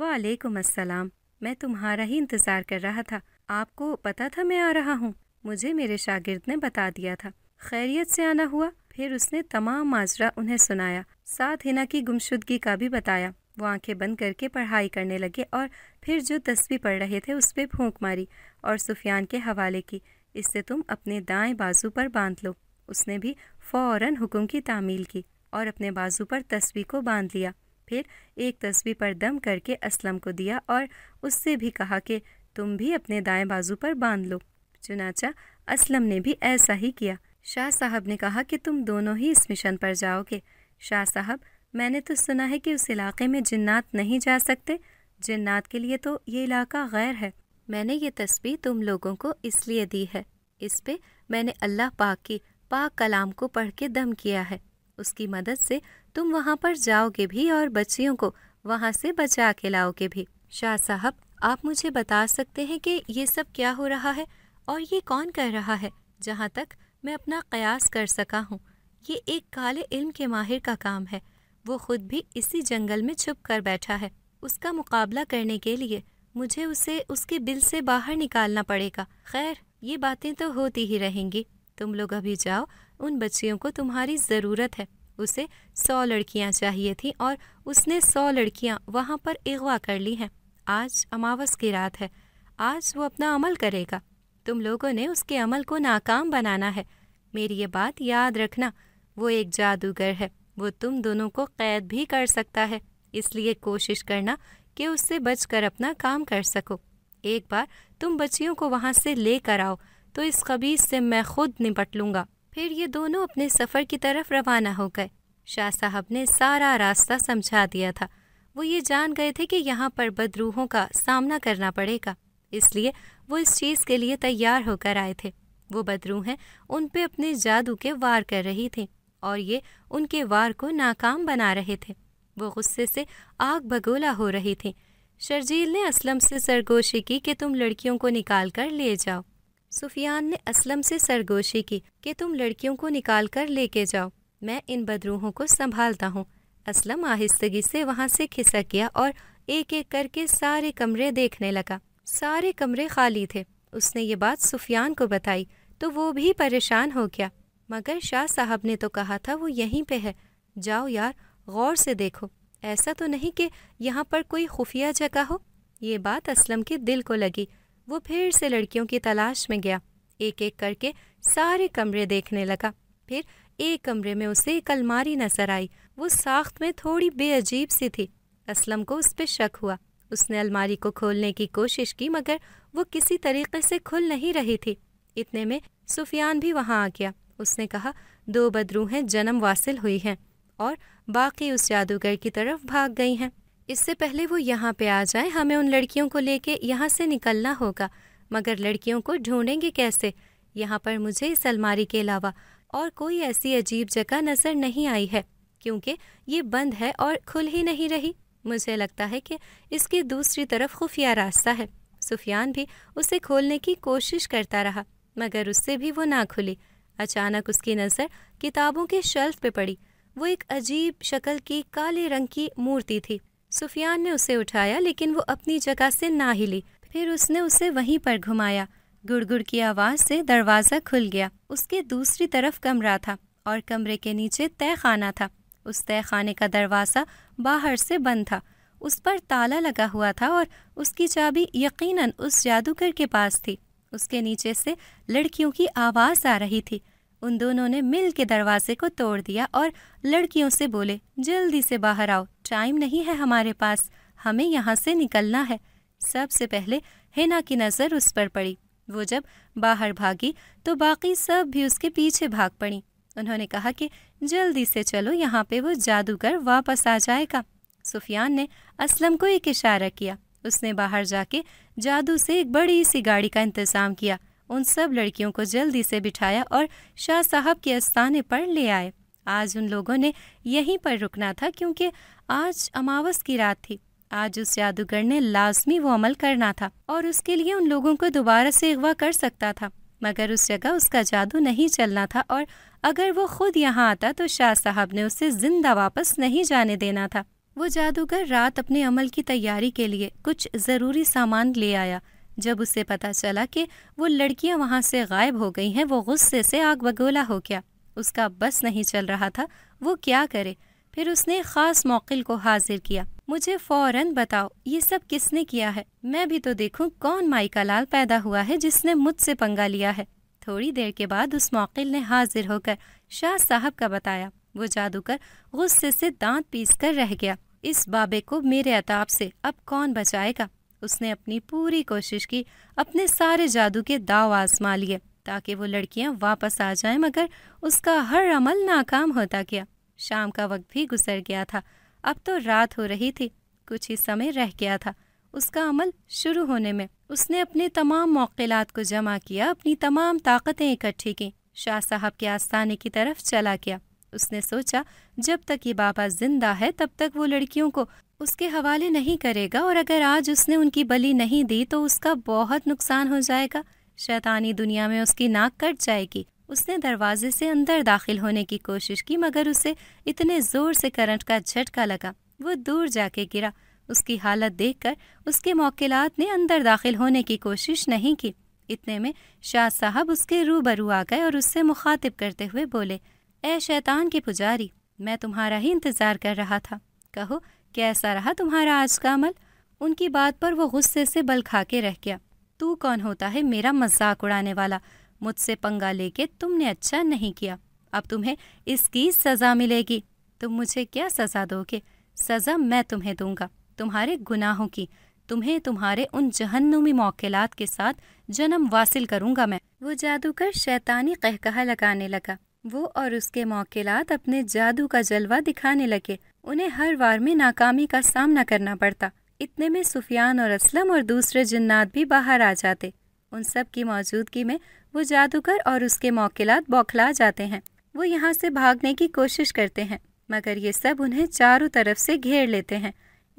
वालेकुम अस्सलाम मैं तुम्हारा ही इंतज़ार कर रहा था आपको पता था मैं आ रहा हूँ मुझे मेरे शागिर्द ने बता दिया था खैरियत से आना हुआ फिर उसने तमाम माजरा उन्हें सुनाया साथ हिना की गुमशुदगी का भी बताया वो आंखें बंद करके पढ़ाई करने लगे और फिर जो तस्वीर पढ़ रहे थे उस पर फूंक मारी और सुफियान के हवाले की इससे तुम अपने दाएं बाजू पर बांध लो उसने भी फ़ौरन हुक्म की तामील की और अपने बाजू पर तस्वीर को बांध लिया फिर एक तस्वीर पर दम करके असलम को दिया और उससे भी कहा कि तुम भी अपने दाएं बाजू पर बांध लो चुनाचा असलम ने भी ऐसा ही किया शाह साहब ने कहा कि तुम दोनों ही इस मिशन पर जाओगे शाह साहब मैंने तो सुना है कि उस इलाके में जिन्नात नहीं जा सकते जिन्नात के लिए तो ये इलाका गैर है मैंने ये तस्वीर तुम लोगों को इसलिए दी है इस पे मैंने अल्लाह पाक की पाक कलाम को पढ़ के दम किया है उसकी मदद से तुम वहाँ पर जाओगे भी और बच्चियों को वहाँ से बचा के लाओगे भी शाह साहब आप मुझे बता सकते हैं कि ये सब क्या हो रहा है और ये कौन कर रहा है जहाँ तक मैं अपना कयास कर सका हूँ ये एक काले इल्म के माहिर का काम है वो खुद भी इसी जंगल में छुप कर बैठा है उसका मुकाबला करने के लिए मुझे उसे उसके बिल से बाहर निकालना पड़ेगा खैर ये बातें तो होती ही रहेंगी तुम लोग अभी जाओ उन बच्चियों को तुम्हारी ज़रूरत है उसे सौ लड़कियां चाहिए थी और उसने सौ लड़कियां वहां पर अगवा कर ली हैं आज अमावस की रात है आज वो अपना अमल करेगा तुम लोगों ने उसके अमल को नाकाम बनाना है मेरी ये बात याद रखना वो एक जादूगर है वो तुम दोनों को कैद भी कर सकता है इसलिए कोशिश करना कि उससे बचकर अपना काम कर सको एक बार तुम बच्चियों को वहाँ से लेकर आओ तो इस कबीज से मैं खुद निपट लूँगा फिर ये दोनों अपने सफ़र की तरफ रवाना हो गए शाह साहब ने सारा रास्ता समझा दिया था वो ये जान गए थे कि यहाँ पर बदरूहों का सामना करना पड़ेगा इसलिए वो इस चीज़ के लिए तैयार होकर आए थे वो बदरू हैं उन पे अपने जादू के वार कर रही थी और ये उनके वार को नाकाम बना रहे थे वो गुस्से से आग बगोला हो रही थी शर्जील ने असलम से सरगोशी की कि तुम लड़कियों को निकाल कर ले जाओ सुफियान ने असलम से सरगोशी की कि तुम लड़कियों को निकाल कर लेके जाओ मैं इन बदरूहों को संभालता हूँ असलम आहिस्तगी से वहाँ से खिसक गया और एक एक करके सारे कमरे देखने लगा सारे कमरे खाली थे उसने ये बात सुफियान को बताई तो वो भी परेशान हो गया मगर शाह साहब ने तो कहा था वो यहीं पे है जाओ यार गौर से देखो ऐसा तो नहीं कि यहाँ पर कोई खुफिया जगह हो ये बात असलम के दिल को लगी वो फिर से लड़कियों की तलाश में गया एक एक करके सारे कमरे देखने लगा फिर एक कमरे में उसे एक अलमारी नजर आई वो साख्त में थोड़ी बेअजीब सी थी असलम को उस पर शक हुआ उसने अलमारी को खोलने की कोशिश की मगर वो किसी तरीके से खुल नहीं रही थी इतने में सुफियान भी वहाँ आ गया उसने कहा दो बदरूहें जन्म वासिल हुई हैं और बाकी उस जादूगर की तरफ भाग गई हैं इससे पहले वो यहाँ पे आ जाए हमें उन लड़कियों को लेके यहाँ से निकलना होगा मगर लड़कियों को ढूंढेंगे कैसे यहाँ पर मुझे इस अलमारी के अलावा और कोई ऐसी अजीब जगह नज़र नहीं आई है क्योंकि ये बंद है और खुल ही नहीं रही मुझे लगता है कि इसकी दूसरी तरफ खुफिया रास्ता है सुफियान भी उसे खोलने की कोशिश करता रहा मगर उससे भी वो ना खुली अचानक उसकी नज़र किताबों के शेल्फ पे पड़ी वो एक अजीब शक्ल की काले रंग की मूर्ति थी सुफियान ने उसे उठाया लेकिन वो अपनी जगह से ना हिली फिर उसने उसे वहीं पर घुमाया गुड़गुड़ की आवाज़ से दरवाज़ा खुल गया उसके दूसरी तरफ कमरा था और कमरे के नीचे तय खाना था उस तय खाने का दरवाज़ा बाहर से बंद था उस पर ताला लगा हुआ था और उसकी चाबी यकीनन उस जादूगर के पास थी उसके नीचे से लड़कियों की आवाज़ आ रही थी उन दोनों ने मिल के दरवाजे को तोड़ दिया और लड़कियों से बोले जल्दी से बाहर आओ टाइम नहीं है हमारे पास हमें यहाँ से निकलना है सबसे पहले हिना की नज़र उस पर पड़ी वो जब बाहर भागी तो बाकी सब भी उसके पीछे भाग पड़ी उन्होंने कहा कि जल्दी से चलो यहाँ पे वो जादूगर वापस आ जाएगा सुफियान ने असलम को एक इशारा किया उसने बाहर जाके जादू से एक बड़ी सी गाड़ी का इंतज़ाम किया उन सब लड़कियों को जल्दी से बिठाया और शाह साहब के अस्ताने पर ले आए आज उन लोगों ने यहीं पर रुकना था क्योंकि आज अमावस की रात थी आज उस जादूगर ने लाजमी वो अमल करना था और उसके लिए उन लोगों को दोबारा से अगवा कर सकता था मगर उस जगह उसका जादू नहीं चलना था और अगर वो खुद यहाँ आता तो शाह साहब ने उसे जिंदा वापस नहीं जाने देना था वो जादूगर रात अपने अमल की तैयारी के लिए कुछ ज़रूरी सामान ले आया जब उसे पता चला कि वो लड़कियां वहाँ से गायब हो गई हैं वो गुस्से से आग बगोला हो गया उसका बस नहीं चल रहा था वो क्या करे फिर उसने ख़ास मौक़िल को हाजिर किया मुझे फ़ौरन बताओ ये सब किसने किया है मैं भी तो देखूं कौन माइका लाल पैदा हुआ है जिसने मुझसे पंगा लिया है थोड़ी देर के बाद उस मौक़िल ने हाजिर होकर शाह साहब का बताया वो जादूकर गुस्से से दांत पीस कर रह गया इस बाबे को मेरे अताब से अब कौन बचाएगा उसने अपनी पूरी कोशिश की अपने सारे जादू के दाव आजमा लिए ताकि वो लड़कियां वापस आ जाएं मगर उसका हर अमल नाकाम होता गया शाम का वक्त भी गुजर गया था अब तो रात हो रही थी कुछ ही समय रह गया था उसका अमल शुरू होने में उसने अपने तमाम मौकलात को जमा किया अपनी तमाम ताकतें इकट्ठी की शाह साहब के आस्थाने की तरफ चला गया उसने सोचा जब तक ये बाबा जिंदा है तब तक वो लड़कियों को उसके हवाले नहीं करेगा और अगर आज उसने उनकी बलि नहीं दी तो उसका बहुत नुकसान हो जाएगा शैतानी दुनिया में उसकी नाक कट जाएगी उसने दरवाजे से अंदर दाखिल होने की कोशिश की मगर उसे इतने ज़ोर से करंट का झटका लगा वो दूर जाके गिरा उसकी हालत देखकर उसके मौकेलात ने अंदर दाखिल होने की कोशिश नहीं की इतने में शाह साहब उसके रूबरू आ गए और उससे मुखातिब करते हुए बोले ए शैतान के पुजारी मैं तुम्हारा ही इंतज़ार कर रहा था कहो कैसा रहा तुम्हारा आज का अमल उनकी बात पर वो गुस्से से बल खा के रह गया तू कौन होता है मेरा मजाक उड़ाने वाला मुझसे पंगा लेके तुमने अच्छा नहीं किया अब तुम्हें इसकी सज़ा मिलेगी तुम मुझे क्या सज़ा दोगे सज़ा मैं तुम्हें दूंगा तुम्हारे गुनाहों की तुम्हें तुम्हारे उन जहन्नुमी मौकेलात के साथ जन्म वासिल करूंगा मैं वो कर शैतानी कहकहा लगाने लगा वो और उसके मौकेलात अपने जादू का जलवा दिखाने लगे उन्हें हर वार में नाकामी का सामना करना पड़ता इतने में सुफियान और असलम और दूसरे जन्नात भी बाहर आ जाते उन सब की मौजूदगी में वो जादूगर और उसके मौकेलात बौखला जाते हैं वो यहाँ से भागने की कोशिश करते हैं मगर ये सब उन्हें चारों तरफ से घेर लेते हैं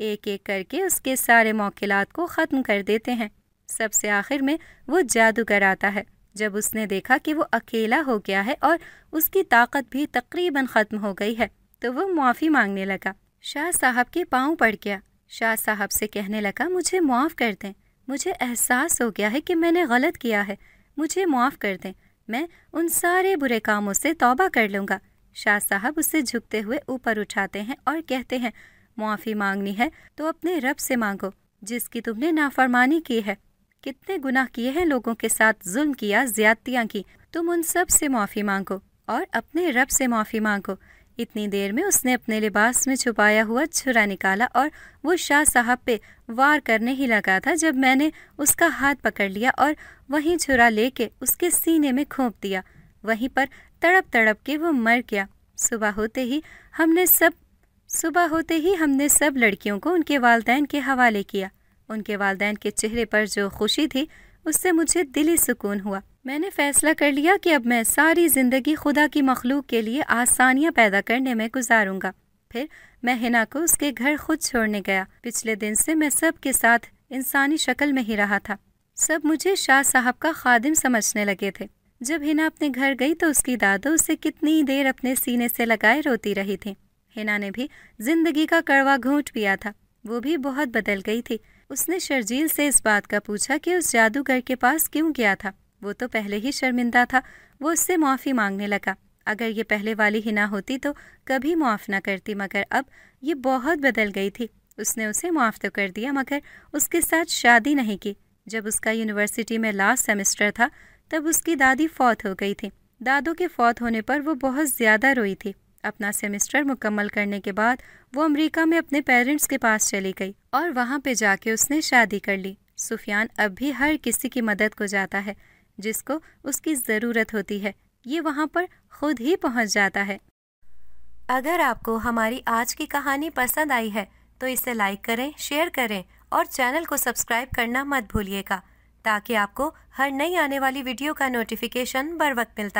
एक एक करके उसके सारे मौकेलात को ख़त्म कर देते हैं सबसे आखिर में वो जादूगर आता है जब उसने देखा कि वो अकेला हो गया है और उसकी ताकत भी तकरीबन ख़त्म हो गई है तो वो माफ़ी मांगने लगा शाह साहब के पाँव पड़ गया शाह साहब से कहने लगा मुझे मुआफ़ कर दें मुझे एहसास हो गया है कि मैंने गलत किया है मुझे मुआफ़ कर दें मैं उन सारे बुरे कामों से तौबा कर लूँगा शाह साहब उसे झुकते हुए ऊपर उठाते हैं और कहते हैं मुआफ़ी मांगनी है तो अपने रब से मांगो जिसकी तुमने नाफरमानी की है कितने गुनाह किए हैं लोगों के साथ जुल्म किया ज्यादतियाँ की तुम उन सब से माफ़ी मांगो और अपने रब से माफ़ी मांगो इतनी देर में उसने अपने लिबास में छुपाया हुआ छुरा निकाला और वो शाह साहब पे वार करने ही लगा था जब मैंने उसका हाथ पकड़ लिया और वहीं छुरा लेके उसके सीने में खोप दिया वहीं पर तड़प तड़प के वो मर गया सुबह होते ही हमने सब सुबह होते ही हमने सब लड़कियों को उनके वालदेन के हवाले किया उनके वालदेन के चेहरे पर जो खुशी थी उससे मुझे दिली सुकून हुआ मैंने फैसला कर लिया कि अब मैं सारी ज़िंदगी खुदा की मखलूक के लिए आसानियाँ पैदा करने में गुजारूंगा फिर मैं हिना को उसके घर खुद छोड़ने गया पिछले दिन से मैं सब के साथ इंसानी शक्ल में ही रहा था सब मुझे शाह साहब का खादिम समझने लगे थे जब हिना अपने घर गई तो उसकी दादो उसे कितनी देर अपने सीने से लगाए रोती रही थी हिना ने भी जिंदगी का कड़वा घूट पिया था वो भी बहुत बदल गई थी उसने शर्जील से इस बात का पूछा कि उस जादूगर के पास क्यों गया था वो तो पहले ही शर्मिंदा था वो उससे मुआफ़ी मांगने लगा अगर ये पहले वाली ही ना होती तो कभी मुआफ़ ना करती मगर अब ये बहुत बदल गई थी उसने उसे मुआफ़ तो कर दिया मगर उसके साथ शादी नहीं की जब उसका यूनिवर्सिटी में लास्ट सेमेस्टर था तब उसकी दादी फौत हो गई थी दादों के फौत होने पर वो बहुत ज़्यादा रोई थी अपना सेमेस्टर मुकम्मल करने के बाद वो अमेरिका में अपने पेरेंट्स के पास चली गई और वहाँ पे जाके उसने शादी कर ली सुफियान अब भी हर किसी की मदद को जाता है जिसको उसकी ज़रूरत होती है ये वहाँ पर खुद ही पहुँच जाता है अगर आपको हमारी आज की कहानी पसंद आई है तो इसे लाइक करें शेयर करें और चैनल को सब्सक्राइब करना मत भूलिएगा ताकि आपको हर नई आने वाली वीडियो का नोटिफिकेशन बर वक्त मिलता रहे